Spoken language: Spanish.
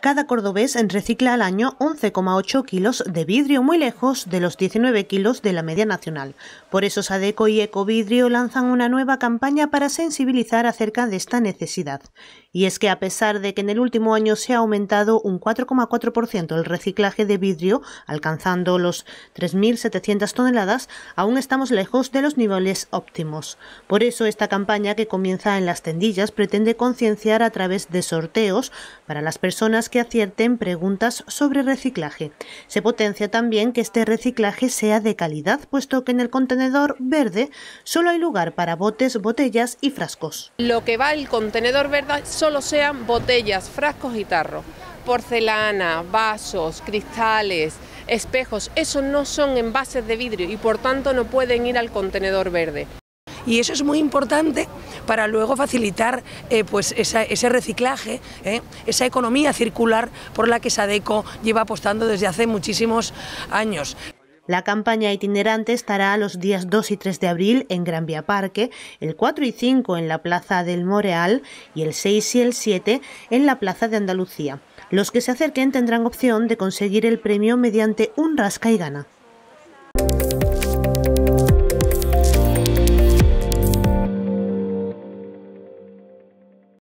Cada cordobés recicla al año 11,8 kilos de vidrio, muy lejos de los 19 kilos de la media nacional. Por eso Sadeco y Ecovidrio lanzan una nueva campaña para sensibilizar acerca de esta necesidad. Y es que a pesar de que en el último año se ha aumentado un 4,4% el reciclaje de vidrio, alcanzando los 3.700 toneladas, aún estamos lejos de los niveles óptimos. Por eso esta campaña que comienza en las tendillas pretende concienciar a través de sorteos para las personas que acierten preguntas sobre reciclaje. Se potencia también que este reciclaje sea de calidad, puesto que en el contenedor verde solo hay lugar para botes, botellas y frascos. Lo que va el contenedor verde lo sean botellas, frascos y tarros, porcelana, vasos, cristales, espejos, esos no son envases de vidrio y por tanto no pueden ir al contenedor verde. Y eso es muy importante para luego facilitar eh, pues ese reciclaje, eh, esa economía circular por la que Sadeco lleva apostando desde hace muchísimos años. La campaña itinerante estará los días 2 y 3 de abril en Gran Vía Parque, el 4 y 5 en la Plaza del Moreal y el 6 y el 7 en la Plaza de Andalucía. Los que se acerquen tendrán opción de conseguir el premio mediante un rasca y gana.